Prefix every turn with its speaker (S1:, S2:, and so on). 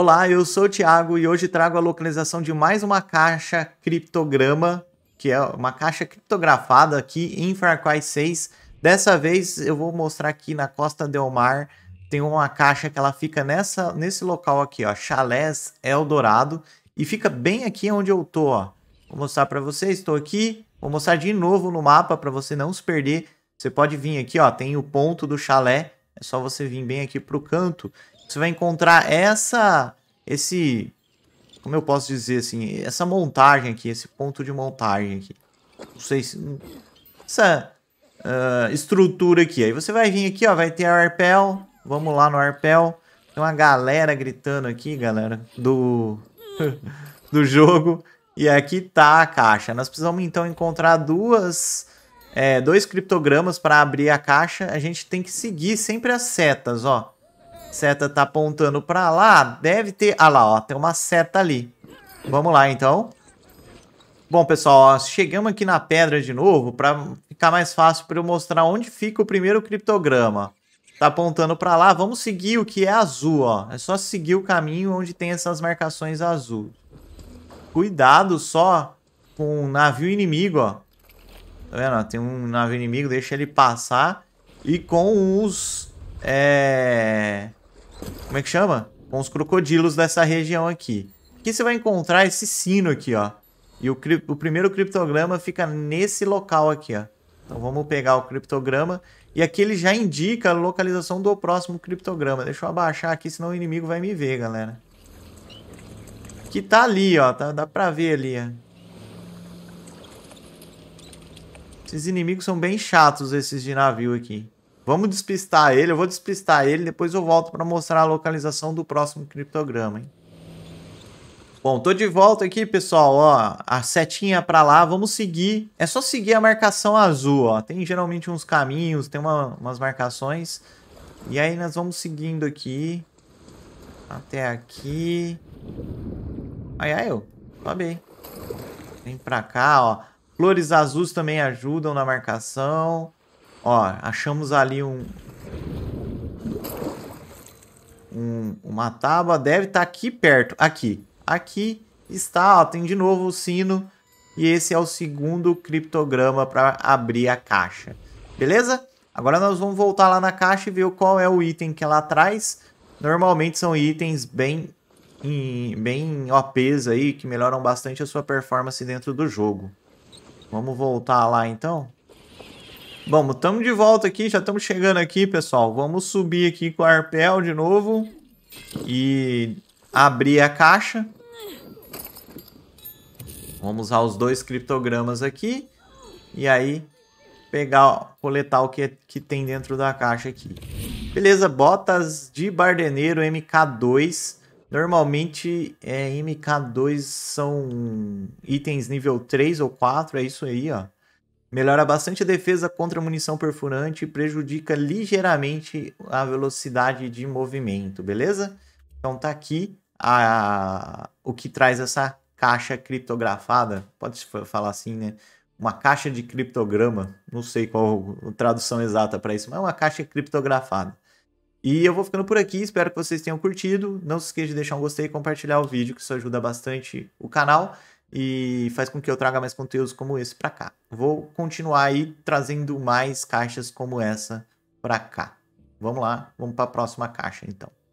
S1: Olá, eu sou o Thiago e hoje trago a localização de mais uma caixa criptograma, que é uma caixa criptografada aqui em Far Cry 6. Dessa vez eu vou mostrar aqui na Costa Del Mar, tem uma caixa que ela fica nessa, nesse local aqui, ó, Chalés Eldorado, e fica bem aqui onde eu tô, ó. Vou mostrar para vocês, estou aqui, vou mostrar de novo no mapa para você não se perder. Você pode vir aqui, ó, tem o ponto do chalé, é só você vir bem aqui para o canto você vai encontrar essa, esse, como eu posso dizer assim, essa montagem aqui, esse ponto de montagem aqui. Não sei se, essa uh, estrutura aqui. Aí você vai vir aqui, ó, vai ter arpel. Vamos lá no arpel. Tem uma galera gritando aqui, galera, do, do jogo. E aqui tá a caixa. Nós precisamos então encontrar duas, é, dois criptogramas para abrir a caixa. A gente tem que seguir sempre as setas, ó. Seta tá apontando pra lá. Deve ter... Ah lá, ó. Tem uma seta ali. Vamos lá, então. Bom, pessoal, ó, chegamos aqui na pedra de novo pra ficar mais fácil pra eu mostrar onde fica o primeiro criptograma. Tá apontando pra lá. Vamos seguir o que é azul, ó. É só seguir o caminho onde tem essas marcações azul. Cuidado só com o navio inimigo, ó. Tá vendo? Tem um navio inimigo, deixa ele passar. E com os... É... Como é que chama? Com os crocodilos dessa região aqui. Aqui você vai encontrar esse sino aqui, ó. E o, o primeiro criptograma fica nesse local aqui, ó. Então vamos pegar o criptograma. E aqui ele já indica a localização do próximo criptograma. Deixa eu abaixar aqui, senão o inimigo vai me ver, galera. Que tá ali, ó. Tá, dá pra ver ali, ó. Esses inimigos são bem chatos, esses de navio aqui. Vamos despistar ele, eu vou despistar ele, depois eu volto para mostrar a localização do próximo criptograma, hein? Bom, tô de volta aqui, pessoal, ó, a setinha é para lá, vamos seguir. É só seguir a marcação azul, ó. Tem geralmente uns caminhos, tem uma, umas marcações. E aí nós vamos seguindo aqui até aqui. Aí aí, eu. bem. Vem pra cá, ó. Flores azuis também ajudam na marcação. Ó, achamos ali um... um uma tábua, deve estar tá aqui perto. Aqui. Aqui está, ó, tem de novo o sino. E esse é o segundo criptograma para abrir a caixa. Beleza? Agora nós vamos voltar lá na caixa e ver qual é o item que ela é traz. Normalmente são itens bem, bem OPs aí, que melhoram bastante a sua performance dentro do jogo. Vamos voltar lá então? Vamos, estamos de volta aqui, já estamos chegando aqui, pessoal. Vamos subir aqui com o arpel de novo e abrir a caixa. Vamos usar os dois criptogramas aqui e aí pegar, coletar o que, que tem dentro da caixa aqui. Beleza, botas de bardeneiro MK2. Normalmente é MK2 são itens nível 3 ou 4, é isso aí, ó. Melhora bastante a defesa contra munição perfurante e prejudica ligeiramente a velocidade de movimento, beleza? Então tá aqui a, o que traz essa caixa criptografada, pode-se falar assim, né? Uma caixa de criptograma, não sei qual a tradução exata para isso, mas é uma caixa criptografada. E eu vou ficando por aqui, espero que vocês tenham curtido. Não se esqueça de deixar um gostei e compartilhar o vídeo, que isso ajuda bastante o canal e faz com que eu traga mais conteúdos como esse para cá. Vou continuar aí trazendo mais caixas como essa para cá. Vamos lá, vamos para a próxima caixa então.